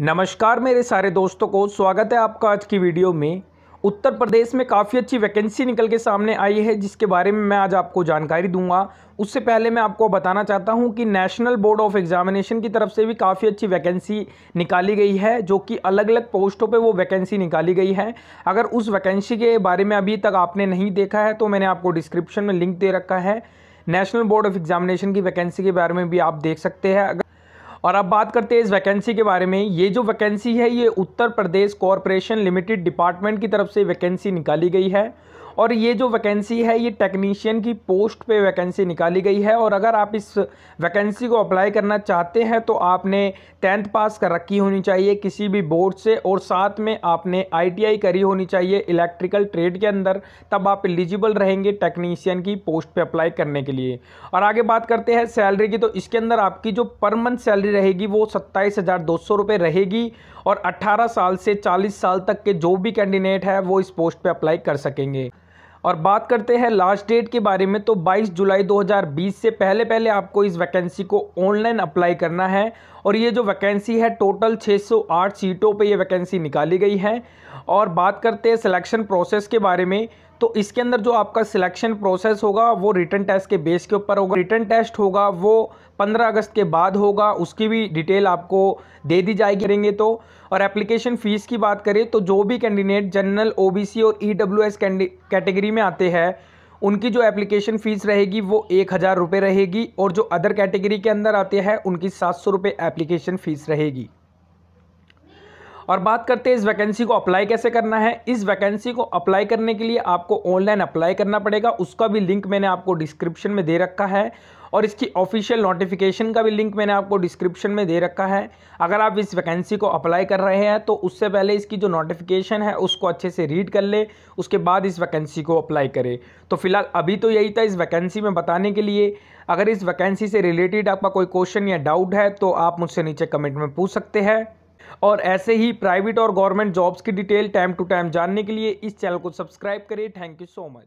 नमस्कार मेरे सारे दोस्तों को स्वागत है आपका आज की वीडियो में उत्तर प्रदेश में काफ़ी अच्छी वैकेंसी निकल के सामने आई है जिसके बारे में मैं आज आपको जानकारी दूंगा उससे पहले मैं आपको बताना चाहता हूं कि नेशनल बोर्ड ऑफ एग्जामिनेशन की तरफ से भी काफ़ी अच्छी वैकेंसी निकाली गई है जो कि अलग अलग पोस्टों पे वो वैकेंसी निकाली गई है अगर उस वैकेंसी के बारे में अभी तक आपने नहीं देखा है तो मैंने आपको डिस्क्रिप्शन में लिंक दे रखा है नेशनल बोर्ड ऑफ एग्जामिनेशन की वैकेंसी के बारे में भी आप देख सकते हैं अगर और अब बात करते हैं इस वैकेंसी के बारे में ये जो वैकेंसी है ये Uttar Pradesh corporation limited department की तरफ से वैकेंसी निकाली गई है और ये जो वैकेंसी है ये टेक्नीशियन की पोस्ट पे वैकेंसी निकाली गई है और अगर आप इस वैकेंसी को अप्लाई करना चाहते हैं तो आपने टेंथ पास कर रखी होनी चाहिए किसी भी बोर्ड से और साथ में आपने आईटीआई करी होनी चाहिए इलेक्ट्रिकल ट्रेड के अंदर तब आप एलिजिबल रहेंगे टेक्नीशियन की पोस्ट पर अप्लाई करने के लिए और आगे बात करते हैं सैलरी की तो इसके अंदर आपकी जो पर मंथ सैलरी रहेगी वो सत्ताईस हज़ार दो सौ रुपये रहेगी और 18 साल से 40 साल तक के जो भी कैंडिडेट है वो इस पोस्ट पे अप्लाई कर सकेंगे और बात करते हैं लास्ट डेट के बारे में तो 22 जुलाई 2020 से पहले पहले आपको इस वैकेंसी को ऑनलाइन अप्लाई करना है और ये जो वैकेंसी है टोटल 608 सीटों पे ये वैकेंसी निकाली गई है और बात करते हैं सिलेक्शन प्रोसेस के बारे में तो इसके अंदर जो आपका सिलेक्शन प्रोसेस होगा वो रिटर्न टेस्ट के बेस के ऊपर होगा रिटर्न टेस्ट होगा वो 15 अगस्त के बाद होगा उसकी भी डिटेल आपको दे दी जाएगी करेंगे तो और एप्लीकेशन फ़ीस की बात करें तो जो भी कैंडिडेट जनरल ओबीसी और ई e कैटेगरी में आते हैं उनकी जो एप्लीकेशन फ़ीस रहेगी वो एक हज़ार रुपये रहेगी और जो अदर कैटेगरी के अंदर आते हैं उनकी सात सौ रुपये एप्लीकेशन फ़ीस रहेगी और बात करते हैं इस वैकेंसी को अप्लाई कैसे करना है इस वैकेंसी को अप्लाई करने के लिए आपको ऑनलाइन अप्लाई करना पड़ेगा उसका भी लिंक मैंने आपको डिस्क्रिप्शन में दे रखा है और इसकी ऑफिशियल नोटिफिकेशन का भी लिंक मैंने आपको डिस्क्रिप्शन में दे रखा है अगर आप इस वैकेंसी को अप्लाई कर रहे हैं तो उससे पहले इसकी जो नोटिफिकेशन है उसको अच्छे से रीड कर ले उसके बाद इस वैकेंसी को अप्लाई करें तो फिलहाल अभी तो यही था इस वैकेंसी में बताने के लिए अगर इस वैकेंसी से रिलेटेड आपका कोई क्वेश्चन या डाउट है तो आप मुझसे नीचे कमेंट में पूछ सकते हैं और ऐसे ही प्राइवेट और गवर्नमेंट जॉब्स की डिटेल टाइम टू टाइम जानने के लिए इस चैनल को सब्सक्राइब करें थैंक यू सो मच